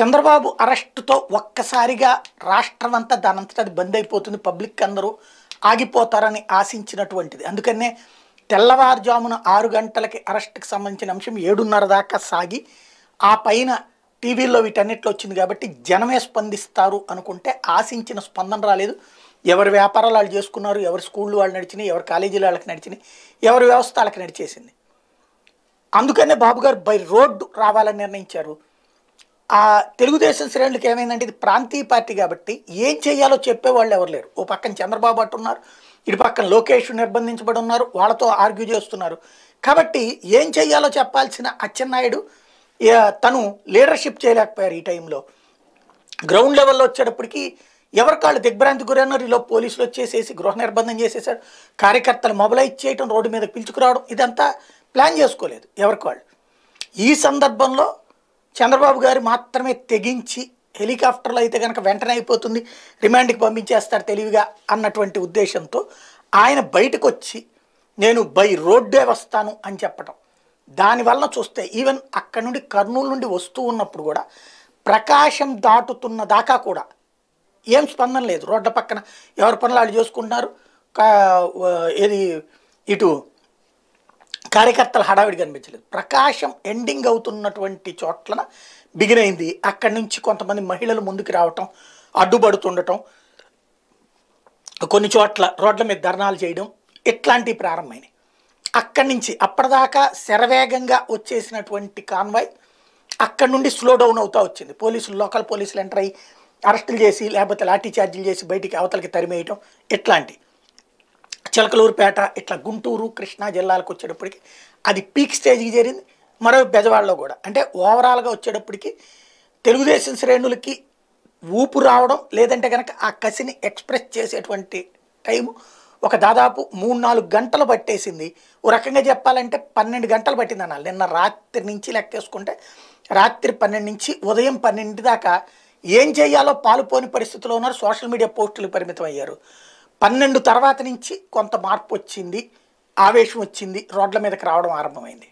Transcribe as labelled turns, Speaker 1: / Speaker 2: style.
Speaker 1: చంద్రబాబు అరెస్టుతో ఒక్కసారిగా రాష్ట్రమంతా దానంతటా అది బంద్ అయిపోతుంది పబ్లిక్ అందరూ ఆగిపోతారని ఆశించినటువంటిది అందుకనే తెల్లవారుజామున ఆరు గంటలకి అరెస్ట్కి సంబంధించిన అంశం ఏడున్నర దాకా సాగి ఆ పైన టీవీలో వీటన్నిట్లో వచ్చింది కాబట్టి జనమే స్పందిస్తారు అనుకుంటే ఆశించిన స్పందన రాలేదు ఎవరి వ్యాపారాలు వాళ్ళు చేసుకున్నారు ఎవరి స్కూళ్ళు వాళ్ళు నడిచినాయి ఎవరి కాలేజీలు వాళ్ళకి నడిచినాయి ఎవరి వ్యవస్థ వాళ్ళకి నడిచేసింది అందుకనే బాబు గారు బై రోడ్డు రావాలని నిర్ణయించారు ఆ తెలుగుదేశం శ్రేణులకు ఏమైందంటే ఇది ప్రాంతీయ పార్టీ కాబట్టి ఏం చేయాలో చెప్పేవాళ్ళు ఎవరు లేరు ఓ పక్కన చంద్రబాబు ఉన్నారు ఇటు పక్కన లోకేష్ నిర్బంధించబడి ఉన్నారు వాళ్ళతో ఆర్గ్యూ చేస్తున్నారు కాబట్టి ఏం చేయాలో చెప్పాల్సిన అచ్చెన్నాయుడు తను లీడర్షిప్ చేయలేకపోయారు ఈ టైంలో గ్రౌండ్ లెవెల్లో వచ్చేటప్పటికి ఎవరి కాళ్ళు దిగ్భ్రాంతి గురైనారు ఇలా పోలీసులు వచ్చేసేసి గృహ నిర్బంధం చేసేసారు కార్యకర్తలు మొబలైజ్ చేయడం రోడ్డు మీద పిలుచుకురావడం ఇదంతా ప్లాన్ చేసుకోలేదు ఎవరి కాళ్ళు ఈ సందర్భంలో చంద్రబాబు గారు మాత్రమే తెగించి హెలికాప్టర్లో అయితే కనుక వెంటనే అయిపోతుంది రిమాండ్కి పంపించేస్తారు తెలివిగా అన్నటువంటి ఉద్దేశంతో ఆయన బయటకు వచ్చి నేను బై రోడ్డే వస్తాను అని చెప్పటం దానివల్ల చూస్తే ఈవెన్ అక్కడి నుండి కర్నూలు నుండి వస్తూ ఉన్నప్పుడు కూడా ప్రకాశం దాటుతున్న దాకా కూడా ఏం స్పందన లేదు రోడ్ల పక్కన ఎవరి పనులు వాళ్ళు చేసుకుంటున్నారు ఏది ఇటు కార్యకర్తల హడావిడి కనిపించలేదు ప్రకాశం ఎండింగ్ అవుతున్నటువంటి చోట్ల బిగినైంది అక్కడి నుంచి కొంతమంది మహిళలు ముందుకు రావటం అడ్డుపడుతుండటం కొన్ని చోట్ల రోడ్ల మీద ధర్నాలు చేయడం ఇట్లాంటివి ప్రారంభమైనవి అక్కడి నుంచి అప్పటిదాకా శరవేగంగా వచ్చేసినటువంటి కాన్వాయ్ అక్కడి నుండి స్లో డౌన్ అవుతూ వచ్చింది పోలీసులు లోకల్ పోలీసులు ఎంటర్ అయ్యి అరెస్టులు చేసి లేకపోతే లాఠీ ఛార్జీలు చేసి బయటికి అవతలకి తరిమేయటం ఇట్లాంటివి చిలకలూరుపేట ఇట్లా గుంటూరు కృష్ణా జిల్లాలకు వచ్చేటప్పటికి అది పీక్ స్టేజ్కి చేరింది మరో బెజవాడలో కూడా అంటే ఓవరాల్గా వచ్చేటప్పటికి తెలుగుదేశం శ్రేణులకి ఊపు రావడం లేదంటే కనుక ఆ కసిని ఎక్స్ప్రెస్ చేసేటువంటి టైము ఒక దాదాపు మూడు నాలుగు గంటలు పట్టేసింది ఓ రకంగా చెప్పాలంటే పన్నెండు గంటలు పట్టింది నిన్న రాత్రి నుంచి లెక్కేసుకుంటే రాత్రి పన్నెండు నుంచి ఉదయం పన్నెండు దాకా ఏం చేయాలో పాలుపోని పరిస్థితిలో ఉన్నారు సోషల్ మీడియా పోస్టులు పరిమితం అయ్యారు పన్నెండు తర్వాత నుంచి కొంత మార్పు వచ్చింది ఆవేశం వచ్చింది రోడ్ల మీదకి రావడం ఆరంభమైంది